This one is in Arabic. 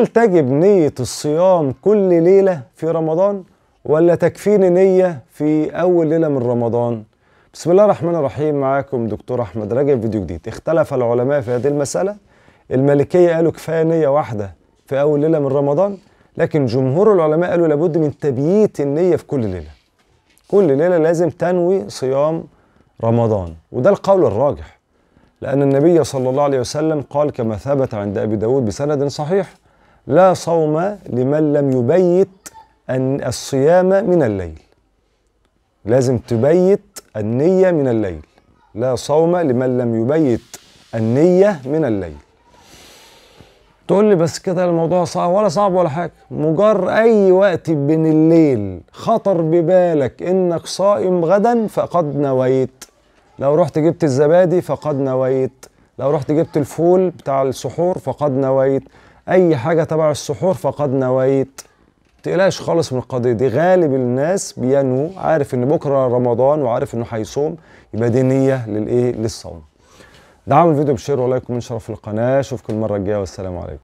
هل تجب نية الصيام كل ليلة في رمضان ولا تكفيني نية في أول ليلة من رمضان؟ بسم الله الرحمن الرحيم معاكم دكتور أحمد رجب فيديو جديد اختلف العلماء في هذه المسألة المالكية قالوا كفاية نية واحدة في أول ليلة من رمضان لكن جمهور العلماء قالوا لابد من تبييت النية في كل ليلة كل ليلة لازم تنوي صيام رمضان وده القول الراجح لأن النبي صلى الله عليه وسلم قال كما ثبت عند أبي داود بسند صحيح لا صوم لمن لم يبيت أن الصيام من الليل لازم تبيت النية من الليل لا صوم لمن لم يبيت النية من الليل تقول لي بس كده الموضوع صعب ولا صعب ولا حاجة مجر أي وقت بين الليل خطر ببالك إنك صائم غدا فقد نويت لو رحت جبت الزبادي فقد نويت لو رحت جبت الفول بتاع السحور فقد نويت اي حاجه تبع السحور فقد نويت تقلقش خالص من القضيه دي غالب الناس بينو عارف ان بكره رمضان وعارف انه هيصوم يبقى دي نيه للايه للصوم دعموا الفيديو بشير ولايك ومن شرف القناه اشوفكم المره الجايه والسلام عليكم